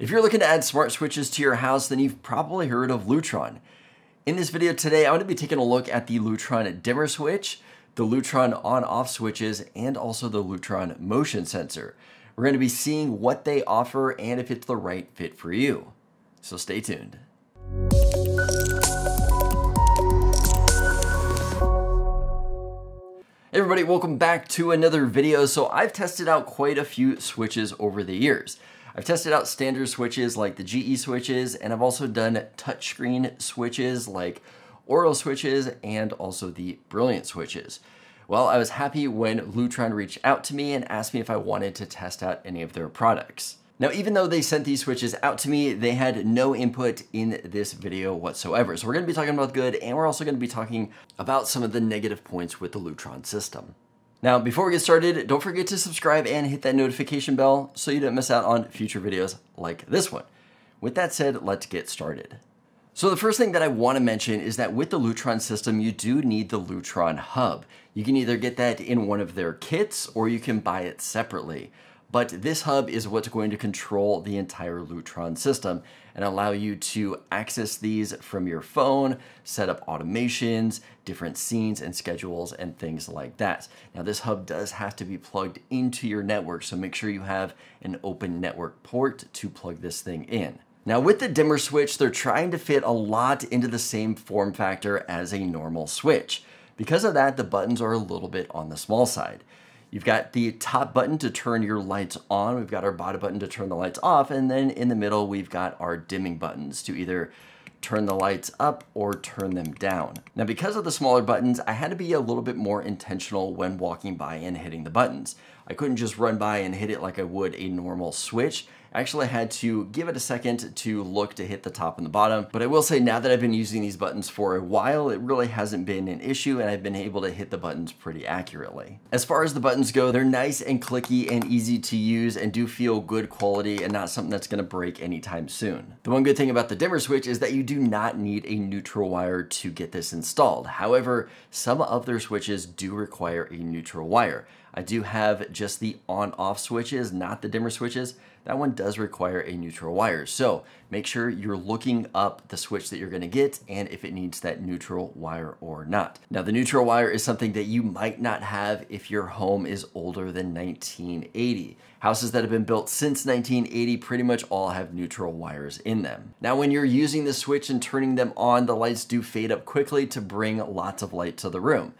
If you're looking to add smart switches to your house, then you've probably heard of Lutron. In this video today, I'm gonna to be taking a look at the Lutron dimmer switch, the Lutron on-off switches, and also the Lutron motion sensor. We're gonna be seeing what they offer and if it's the right fit for you. So stay tuned. Hey everybody, welcome back to another video. So I've tested out quite a few switches over the years. I've tested out standard switches like the GE switches, and I've also done touchscreen switches like Oral switches and also the Brilliant switches. Well, I was happy when Lutron reached out to me and asked me if I wanted to test out any of their products. Now, even though they sent these switches out to me, they had no input in this video whatsoever. So we're gonna be talking about good, and we're also gonna be talking about some of the negative points with the Lutron system. Now, before we get started, don't forget to subscribe and hit that notification bell so you don't miss out on future videos like this one. With that said, let's get started. So the first thing that I want to mention is that with the Lutron system, you do need the Lutron hub. You can either get that in one of their kits or you can buy it separately. But this hub is what's going to control the entire Lutron system and allow you to access these from your phone, set up automations, different scenes and schedules and things like that. Now this hub does have to be plugged into your network, so make sure you have an open network port to plug this thing in. Now with the dimmer switch, they're trying to fit a lot into the same form factor as a normal switch. Because of that, the buttons are a little bit on the small side. You've got the top button to turn your lights on. We've got our bottom button to turn the lights off. And then in the middle, we've got our dimming buttons to either turn the lights up or turn them down. Now, because of the smaller buttons, I had to be a little bit more intentional when walking by and hitting the buttons. I couldn't just run by and hit it like I would a normal switch. I actually had to give it a second to look to hit the top and the bottom. But I will say now that I've been using these buttons for a while, it really hasn't been an issue and I've been able to hit the buttons pretty accurately. As far as the buttons go, they're nice and clicky and easy to use and do feel good quality and not something that's gonna break anytime soon. The one good thing about the dimmer switch is that you do not need a neutral wire to get this installed. However, some of their switches do require a neutral wire. I do have just the on off switches, not the dimmer switches, that one does require a neutral wire. So make sure you're looking up the switch that you're gonna get and if it needs that neutral wire or not. Now the neutral wire is something that you might not have if your home is older than 1980. Houses that have been built since 1980 pretty much all have neutral wires in them. Now when you're using the switch and turning them on, the lights do fade up quickly to bring lots of light to the room.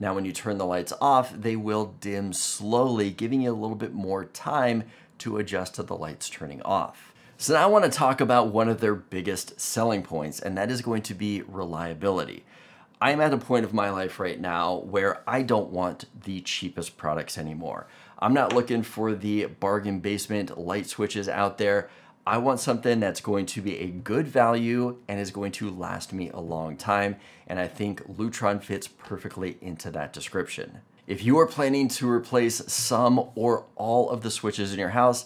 Now when you turn the lights off, they will dim slowly, giving you a little bit more time to adjust to the lights turning off. So now I wanna talk about one of their biggest selling points, and that is going to be reliability. I'm at a point of my life right now where I don't want the cheapest products anymore. I'm not looking for the bargain basement light switches out there. I want something that's going to be a good value and is going to last me a long time. And I think Lutron fits perfectly into that description. If you are planning to replace some or all of the switches in your house,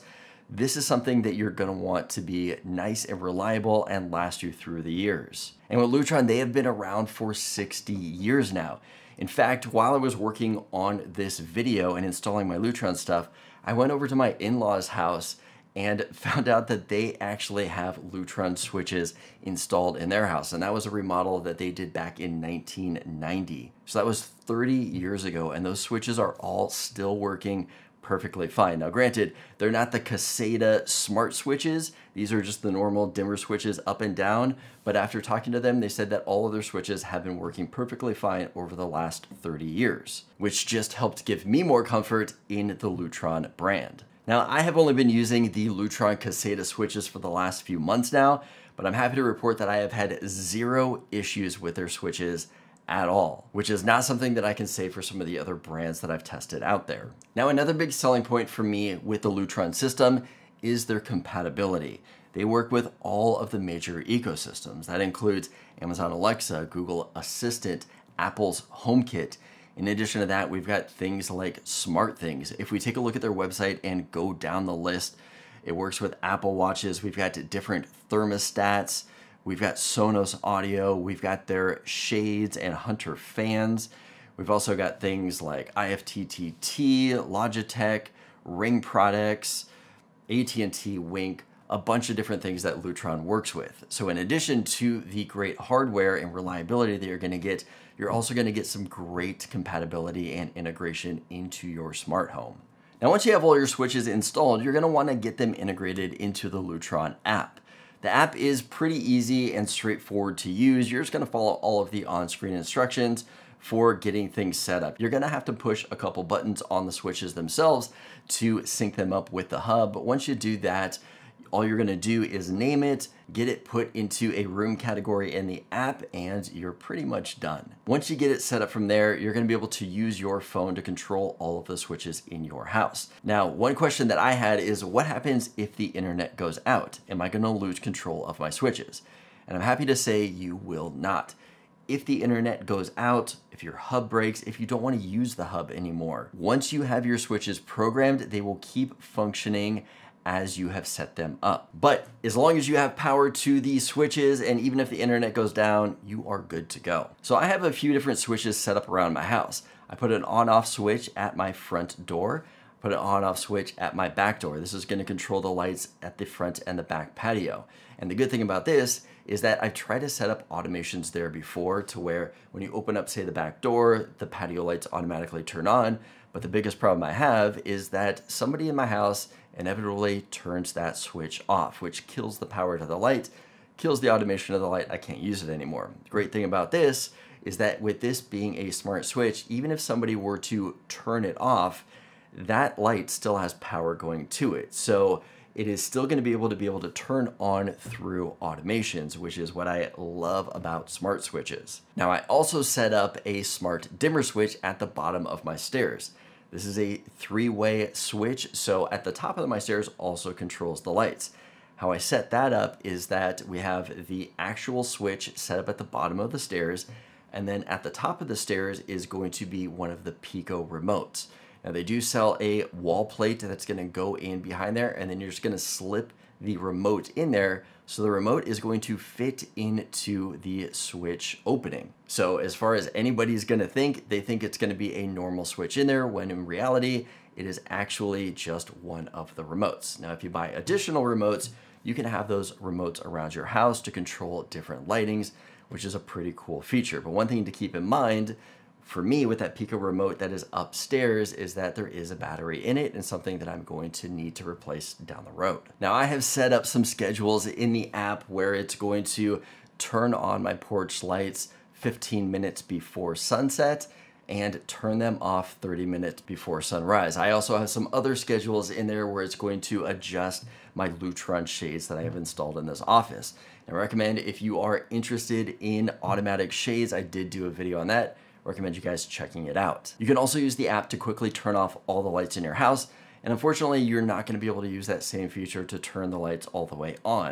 this is something that you're gonna want to be nice and reliable and last you through the years. And with Lutron, they have been around for 60 years now. In fact, while I was working on this video and installing my Lutron stuff, I went over to my in-laws' house and found out that they actually have Lutron switches installed in their house. And that was a remodel that they did back in 1990. So that was 30 years ago, and those switches are all still working perfectly fine. Now granted, they're not the Caseta smart switches. These are just the normal dimmer switches up and down. But after talking to them, they said that all of their switches have been working perfectly fine over the last 30 years, which just helped give me more comfort in the Lutron brand. Now, I have only been using the Lutron Caseta switches for the last few months now, but I'm happy to report that I have had zero issues with their switches at all, which is not something that I can say for some of the other brands that I've tested out there. Now, another big selling point for me with the Lutron system is their compatibility. They work with all of the major ecosystems. That includes Amazon Alexa, Google Assistant, Apple's HomeKit, in addition to that, we've got things like smart things. If we take a look at their website and go down the list, it works with Apple Watches. We've got different thermostats. We've got Sonos audio. We've got their shades and Hunter fans. We've also got things like IFTTT, Logitech, Ring products, AT&T Wink, a bunch of different things that Lutron works with. So in addition to the great hardware and reliability that you're gonna get, you're also gonna get some great compatibility and integration into your smart home. Now, once you have all your switches installed, you're gonna wanna get them integrated into the Lutron app. The app is pretty easy and straightforward to use. You're just gonna follow all of the on-screen instructions for getting things set up. You're gonna have to push a couple buttons on the switches themselves to sync them up with the hub. But once you do that, all you're gonna do is name it, get it put into a room category in the app, and you're pretty much done. Once you get it set up from there, you're gonna be able to use your phone to control all of the switches in your house. Now, one question that I had is what happens if the internet goes out? Am I gonna lose control of my switches? And I'm happy to say you will not if the internet goes out, if your hub breaks, if you don't want to use the hub anymore. Once you have your switches programmed, they will keep functioning as you have set them up. But as long as you have power to these switches and even if the internet goes down, you are good to go. So I have a few different switches set up around my house. I put an on-off switch at my front door, put an on-off switch at my back door. This is gonna control the lights at the front and the back patio. And the good thing about this is that I've tried to set up automations there before to where when you open up, say, the back door, the patio lights automatically turn on. But the biggest problem I have is that somebody in my house inevitably turns that switch off, which kills the power to the light, kills the automation of the light, I can't use it anymore. The great thing about this is that with this being a smart switch, even if somebody were to turn it off, that light still has power going to it. So it is still gonna be able to be able to turn on through automations, which is what I love about smart switches. Now I also set up a smart dimmer switch at the bottom of my stairs. This is a three-way switch, so at the top of my stairs also controls the lights. How I set that up is that we have the actual switch set up at the bottom of the stairs, and then at the top of the stairs is going to be one of the Pico remotes. Now they do sell a wall plate that's gonna go in behind there and then you're just gonna slip the remote in there. So the remote is going to fit into the switch opening. So as far as anybody's gonna think, they think it's gonna be a normal switch in there when in reality, it is actually just one of the remotes. Now, if you buy additional remotes, you can have those remotes around your house to control different lightings, which is a pretty cool feature. But one thing to keep in mind for me with that Pico remote that is upstairs is that there is a battery in it and something that I'm going to need to replace down the road. Now I have set up some schedules in the app where it's going to turn on my porch lights 15 minutes before sunset and turn them off 30 minutes before sunrise. I also have some other schedules in there where it's going to adjust my Lutron shades that I have installed in this office. I recommend if you are interested in automatic shades, I did do a video on that recommend you guys checking it out. You can also use the app to quickly turn off all the lights in your house, and unfortunately, you're not gonna be able to use that same feature to turn the lights all the way on.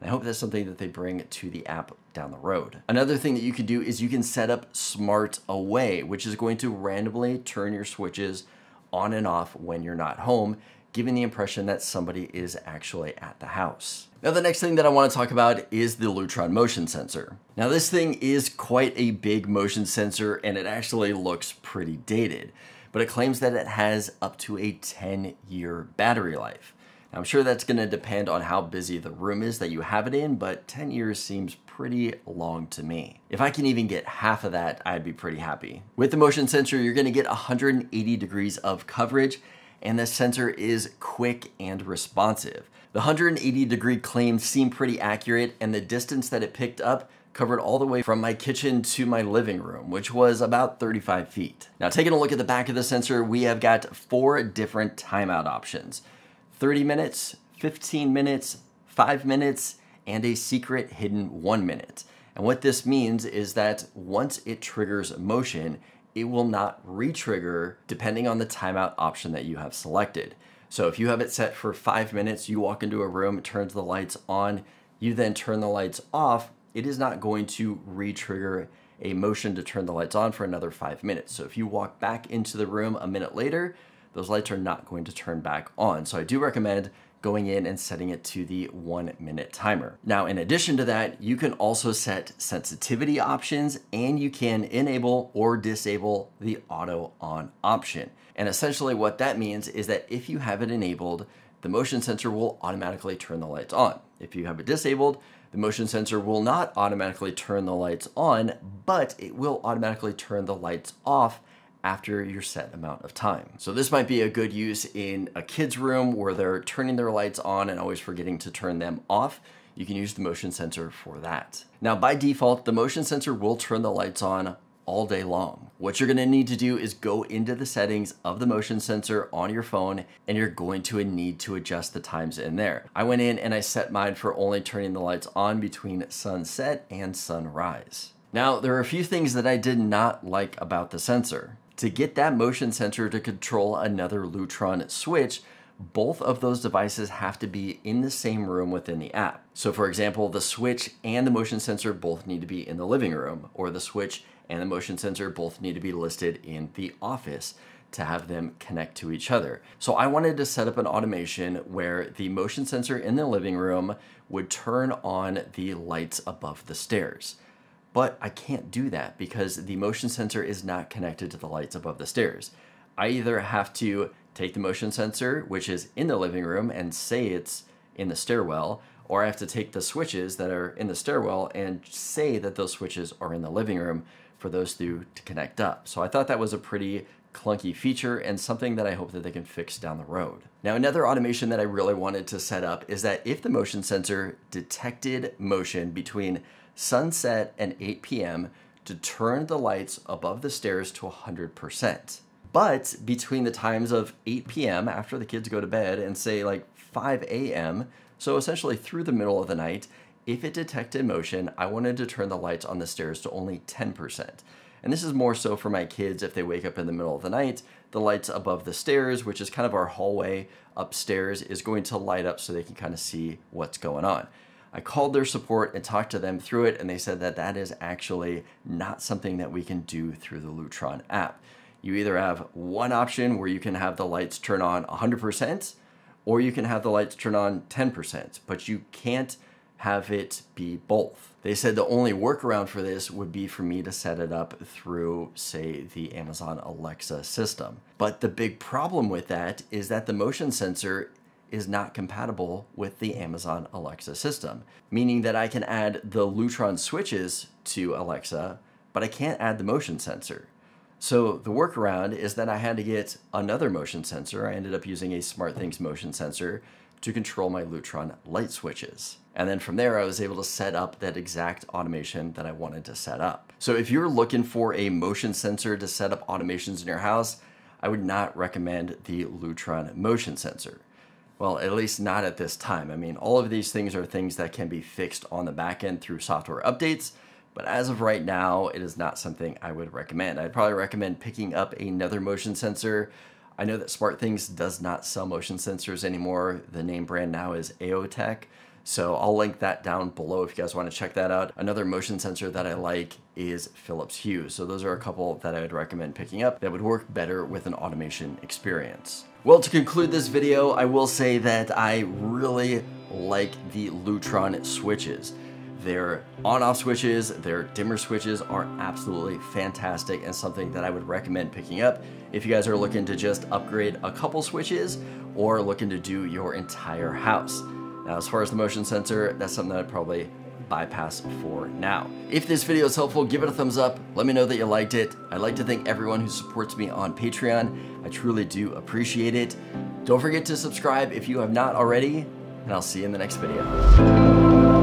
And I hope that's something that they bring to the app down the road. Another thing that you can do is you can set up Smart Away, which is going to randomly turn your switches on and off when you're not home giving the impression that somebody is actually at the house. Now the next thing that I wanna talk about is the Lutron motion sensor. Now this thing is quite a big motion sensor and it actually looks pretty dated, but it claims that it has up to a 10 year battery life. Now, I'm sure that's gonna depend on how busy the room is that you have it in, but 10 years seems pretty long to me. If I can even get half of that, I'd be pretty happy. With the motion sensor, you're gonna get 180 degrees of coverage and the sensor is quick and responsive. The 180 degree claims seem pretty accurate and the distance that it picked up covered all the way from my kitchen to my living room, which was about 35 feet. Now taking a look at the back of the sensor, we have got four different timeout options. 30 minutes, 15 minutes, five minutes, and a secret hidden one minute. And what this means is that once it triggers motion, it will not retrigger depending on the timeout option that you have selected. So if you have it set for five minutes, you walk into a room, it turns the lights on, you then turn the lights off, it is not going to retrigger a motion to turn the lights on for another five minutes. So if you walk back into the room a minute later, those lights are not going to turn back on. So I do recommend going in and setting it to the one minute timer. Now, in addition to that, you can also set sensitivity options and you can enable or disable the auto on option. And essentially what that means is that if you have it enabled, the motion sensor will automatically turn the lights on. If you have it disabled, the motion sensor will not automatically turn the lights on, but it will automatically turn the lights off after your set amount of time. So this might be a good use in a kid's room where they're turning their lights on and always forgetting to turn them off. You can use the motion sensor for that. Now by default, the motion sensor will turn the lights on all day long. What you're gonna need to do is go into the settings of the motion sensor on your phone and you're going to need to adjust the times in there. I went in and I set mine for only turning the lights on between sunset and sunrise. Now, there are a few things that I did not like about the sensor. To get that motion sensor to control another Lutron switch, both of those devices have to be in the same room within the app. So for example, the switch and the motion sensor both need to be in the living room, or the switch and the motion sensor both need to be listed in the office to have them connect to each other. So I wanted to set up an automation where the motion sensor in the living room would turn on the lights above the stairs. But I can't do that because the motion sensor is not connected to the lights above the stairs. I either have to take the motion sensor, which is in the living room, and say it's in the stairwell, or I have to take the switches that are in the stairwell and say that those switches are in the living room for those two to connect up. So I thought that was a pretty clunky feature and something that I hope that they can fix down the road. Now another automation that I really wanted to set up is that if the motion sensor detected motion between sunset, and 8 p.m. to turn the lights above the stairs to 100%. But between the times of 8 p.m. after the kids go to bed and say like 5 a.m., so essentially through the middle of the night, if it detected motion, I wanted to turn the lights on the stairs to only 10%. And this is more so for my kids if they wake up in the middle of the night, the lights above the stairs, which is kind of our hallway upstairs, is going to light up so they can kind of see what's going on. I called their support and talked to them through it, and they said that that is actually not something that we can do through the Lutron app. You either have one option where you can have the lights turn on 100%, or you can have the lights turn on 10%, but you can't have it be both. They said the only workaround for this would be for me to set it up through, say, the Amazon Alexa system. But the big problem with that is that the motion sensor is not compatible with the Amazon Alexa system, meaning that I can add the Lutron switches to Alexa, but I can't add the motion sensor. So the workaround is that I had to get another motion sensor. I ended up using a SmartThings motion sensor to control my Lutron light switches. And then from there, I was able to set up that exact automation that I wanted to set up. So if you're looking for a motion sensor to set up automations in your house, I would not recommend the Lutron motion sensor. Well, at least not at this time. I mean, all of these things are things that can be fixed on the back end through software updates, but as of right now, it is not something I would recommend. I'd probably recommend picking up another motion sensor. I know that SmartThings does not sell motion sensors anymore. The name brand now is AOTech. So I'll link that down below if you guys want to check that out. Another motion sensor that I like is Philips Hue. So those are a couple that I would recommend picking up that would work better with an automation experience. Well, to conclude this video, I will say that I really like the Lutron switches. Their on-off switches, their dimmer switches are absolutely fantastic and something that I would recommend picking up if you guys are looking to just upgrade a couple switches or looking to do your entire house. Now, as far as the motion sensor, that's something that I'd probably bypass for now. If this video is helpful, give it a thumbs up. Let me know that you liked it. I'd like to thank everyone who supports me on Patreon. I truly do appreciate it. Don't forget to subscribe if you have not already, and I'll see you in the next video.